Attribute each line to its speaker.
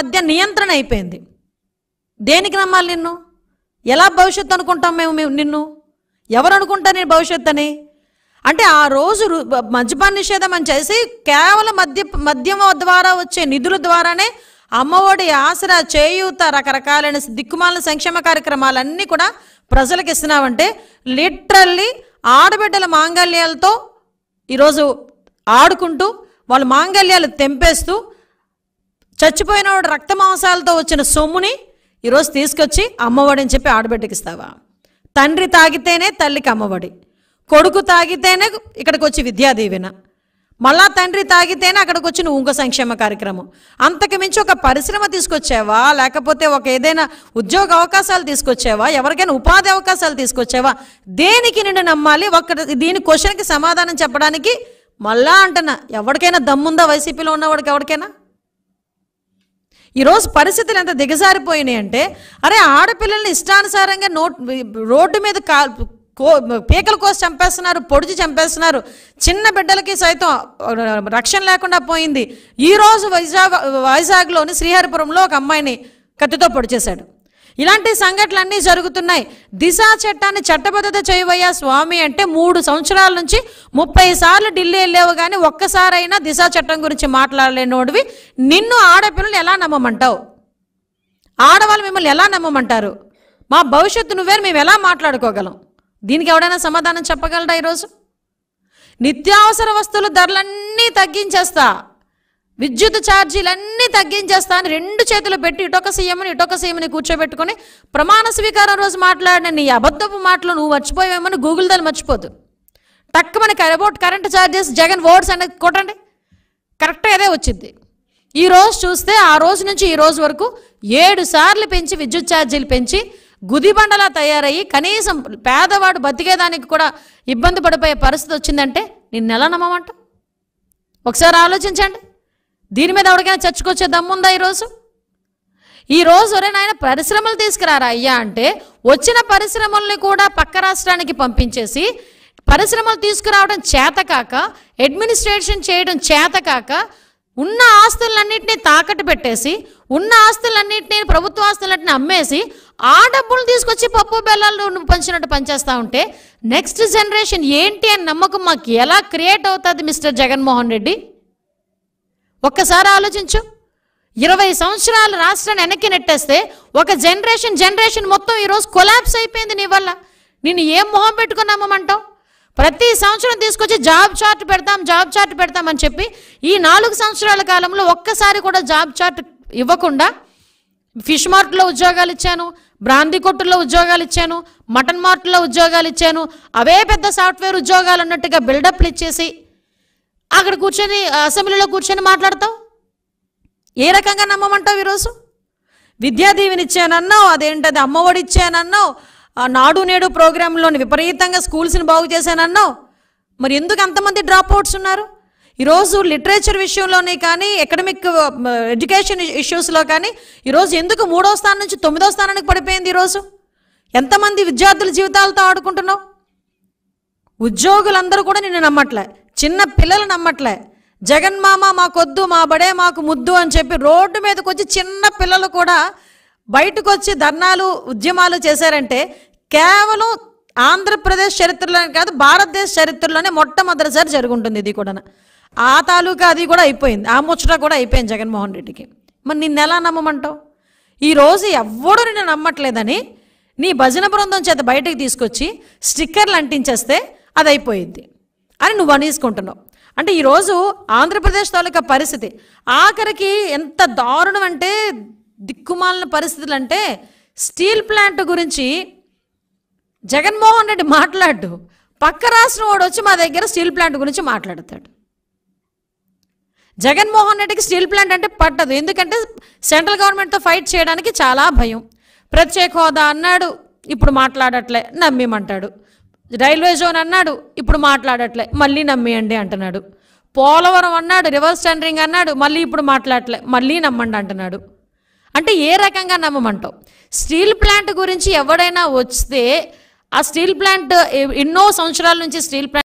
Speaker 1: మధ్య నియంత్రణ అయిపోయింది దేనికి నమ్మాలి నిన్ను ఎలా భవిష్యత్తు అనుకుంటాం మేము మేము నిన్ను ఎవరు అనుకుంటా నేను భవిష్యత్తు అని అంటే ఆ రోజు మద్యపాన నిషేధం అని చేసి కేవలం మద్య మద్యం ద్వారా వచ్చే నిధుల ద్వారానే అమ్మఒడి ఆసరా చేయూత రకరకాలైన దిక్కుమాలిన సంక్షేమ కార్యక్రమాలన్నీ కూడా ప్రజలకు ఇస్తున్నామంటే లిటరల్లీ ఆడబిడ్డల మాంగళ్యాలతో ఈరోజు ఆడుకుంటూ వాళ్ళ మాంగళ్యాలు తెంపేస్తూ వాడు రక్త మాంసాలతో వచ్చిన సొమ్ముని ఈరోజు తీసుకొచ్చి అమ్మఒడి అని చెప్పి ఆడబెట్టకిస్తావా తండ్రి తాగితేనే తల్లికి అమ్మఒడి కొడుకు తాగితేనే ఇక్కడికి వచ్చి విద్యా దీవెన మళ్ళా తండ్రి తాగితేనే అక్కడికి వచ్చి నువ్వు ఇంకో సంక్షేమ కార్యక్రమం అంతకు మించి ఒక పరిశ్రమ తీసుకొచ్చావా లేకపోతే ఒక ఏదైనా ఉద్యోగ అవకాశాలు తీసుకొచ్చావా ఎవరికైనా ఉపాధి అవకాశాలు తీసుకొచ్చావా దేనికి నిన్ను నమ్మాలి ఒక్క దీని క్వశ్చన్కి సమాధానం చెప్పడానికి మళ్ళా అంటున్నా ఎవరికైనా దమ్ముందా వైసీపీలో ఉన్నవాడికి ఎవరికైనా ఈరోజు పరిస్థితులు ఎంత దిగజారిపోయినాయి అంటే అరే ఆడపిల్లల్ని ఇష్టానుసారంగా నోట్ రోడ్డు మీద కా కో పీకల కోసి చంపేస్తున్నారు పొడిచి చంపేస్తున్నారు చిన్న బిడ్డలకి సైతం రక్షణ లేకుండా పోయింది ఈరోజు వైజాగ్ వైజాగ్లోని శ్రీహరిపురంలో ఒక అమ్మాయిని కత్తితో పొడిచేశాడు ఇలాంటి సంఘటనలన్నీ జరుగుతున్నాయి దిశ చట్టాన్ని చట్టబద్ధత చేయవయ్యా స్వామి అంటే మూడు సంవత్సరాల నుంచి ముప్పై సార్లు ఢిల్లీ వెళ్ళావు కానీ ఒక్కసారైనా దిశ చట్టం గురించి మాట్లాడలేనోడివి నిన్ను ఆడపిల్లలు ఎలా నమ్మమంటావు ఆడవాళ్ళు మిమ్మల్ని ఎలా నమ్మమంటారు మా భవిష్యత్తు నువ్వేరు మేము ఎలా మాట్లాడుకోగలం దీనికి ఎవడైనా సమాధానం చెప్పగలరా ఈరోజు నిత్యావసర వస్తువులు ధరలన్నీ తగ్గించేస్తా విద్యుత్ ఛార్జీలన్నీ తగ్గించేస్తాను రెండు చేతులు పెట్టి ఇటొక సీఎంని ఇటొక సీఎంని కూర్చోబెట్టుకుని ప్రమాణ స్వీకారం రోజు మాట్లాడిన నీ అబద్ధపు మాటలు నువ్వు మర్చిపోయావేమని గూగుల్ దాన్ని మర్చిపోదు టక్ మనకి about current charges jargon words అనేది కొట్టండి కరెక్ట్గా అదే వచ్చింది ఈ రోజు చూస్తే ఆ రోజు నుంచి ఈ రోజు వరకు ఏడు సార్లు పెంచి విద్యుత్ ఛార్జీలు పెంచి గుదిబండలా తయారయ్యి కనీసం పేదవాడు బతికేదానికి కూడా ఇబ్బంది పడిపోయే పరిస్థితి వచ్చిందంటే నెల నమ్మమంట ఒకసారి ఆలోచించండి దీని మీద ఎవరికైనా దమ్ము దమ్ముందా ఈరోజు ఈరోజు ఒరే నాయన పరిశ్రమలు తీసుకురారా అయ్యా అంటే వచ్చిన పరిశ్రమల్ని కూడా పక్క రాష్ట్రానికి పంపించేసి పరిశ్రమలు తీసుకురావడం చేతకాక అడ్మినిస్ట్రేషన్ చేయడం చేతకాక ఉన్న ఆస్తులన్నింటినీ తాకట్టు పెట్టేసి ఉన్న ఆస్తులన్నింటినీ ప్రభుత్వ ఆస్తులన్నింటినీ అమ్మేసి ఆ డబ్బులు తీసుకొచ్చి పప్పు బెల్లాలు పంచినట్టు పనిచేస్తూ ఉంటే నెక్స్ట్ జనరేషన్ ఏంటి అని నమ్మకం మాకు ఎలా క్రియేట్ అవుతుంది మిస్టర్ జగన్మోహన్ రెడ్డి ఒక్కసారి ఆలోచించు ఇరవై సంవత్సరాలు రాష్ట్రాన్ని వెనక్కి నెట్టేస్తే ఒక జనరేషన్ జనరేషన్ మొత్తం ఈరోజు కొలాబ్స్ అయిపోయింది నీ వల్ల నేను ఏం మొహం పెట్టుకున్నామంటావు ప్రతి సంవత్సరం తీసుకొచ్చి జాబ్ చార్ట్ పెడతాం జాబ్ చార్ట్ పెడతామని చెప్పి ఈ నాలుగు సంవత్సరాల కాలంలో ఒక్కసారి కూడా జాబ్ చార్ట్ ఇవ్వకుండా ఫిష్ మార్ట్లో ఉద్యోగాలు ఇచ్చాను బ్రాంది కొట్టుల్లో ఉద్యోగాలు ఇచ్చాను మటన్ మార్ట్లో ఉద్యోగాలు ఇచ్చాను అవే పెద్ద సాఫ్ట్వేర్ ఉద్యోగాలు అన్నట్టుగా బిల్డప్లు ఇచ్చేసి అక్కడ కూర్చొని అసెంబ్లీలో కూర్చొని మాట్లాడతావు ఏ రకంగా నమ్మమంటావు ఈరోజు విద్యా దీవెనిచ్చానన్నావు అదేంటది అమ్మఒడి ఇచ్చానన్నావు నాడు నేడు ప్రోగ్రాంలోని విపరీతంగా స్కూల్స్ని బాగు చేశానన్నావు మరి ఎందుకు అంతమంది డ్రాప్ అవుట్స్ ఉన్నారు ఈరోజు లిటరేచర్ విషయంలోనే కానీ ఎకడమిక్ ఎడ్యుకేషన్ ఇష్యూస్లో కానీ ఈరోజు ఎందుకు మూడో స్థానం నుంచి తొమ్మిదో స్థానానికి పడిపోయింది ఈరోజు ఎంతమంది విద్యార్థుల జీవితాలతో ఆడుకుంటున్నావు ఉద్యోగులందరూ కూడా నిన్ను నమ్మట్లే చిన్న పిల్లలు నమ్మట్లే జగన్ మామ మాకొద్దు మా బడే మాకు ముద్దు అని చెప్పి రోడ్డు మీదకి వచ్చి చిన్న పిల్లలు కూడా బయటకు వచ్చి ధర్నాలు ఉద్యమాలు చేశారంటే కేవలం ఆంధ్రప్రదేశ్ చరిత్రలోనే కాదు భారతదేశ చరిత్రలోనే మొట్టమొదటిసారి జరుగుంటుంది ఇది కూడా ఆ తాలూకా అది కూడా అయిపోయింది ఆ ముచ్చట కూడా అయిపోయింది జగన్మోహన్ రెడ్డికి మరి నిన్ను ఎలా నమ్మమంటావు ఈరోజు ఎవ్వడు నిన్ను నమ్మట్లేదని నీ భజన బృందం చేత బయటకు తీసుకొచ్చి స్టిక్కర్లు అంటించేస్తే అది అయిపోయింది అని నువ్వు అనేసుకుంటున్నావు అంటే ఈరోజు ఆంధ్రప్రదేశ్ తాలూకా పరిస్థితి ఆఖరికి ఎంత దారుణం అంటే దిక్కుమాలిన పరిస్థితులు అంటే స్టీల్ ప్లాంట్ గురించి జగన్మోహన్ రెడ్డి మాట్లాడు పక్క రాష్ట్రం వాడు వచ్చి మా దగ్గర స్టీల్ ప్లాంట్ గురించి మాట్లాడతాడు జగన్మోహన్ రెడ్డికి స్టీల్ ప్లాంట్ అంటే పట్టదు ఎందుకంటే సెంట్రల్ గవర్నమెంట్తో ఫైట్ చేయడానికి చాలా భయం ప్రత్యేక హోదా అన్నాడు ఇప్పుడు మాట్లాడట్లే నమ్మిమంటాడు రైల్వే జోన్ అన్నాడు ఇప్పుడు మాట్లాడట్లే మళ్ళీ నమ్మేయండి అంటున్నాడు పోలవరం అన్నాడు రివర్స్ టెండరింగ్ అన్నాడు మళ్ళీ ఇప్పుడు మాట్లాడట్లే మళ్ళీ నమ్మండి అంటున్నాడు అంటే ఏ రకంగా నమ్మమంటావు స్టీల్ ప్లాంట్ గురించి ఎవడైనా వస్తే ఆ స్టీల్ ప్లాంట్ ఎన్నో సంవత్సరాల నుంచి స్టీల్ ప్లాంట్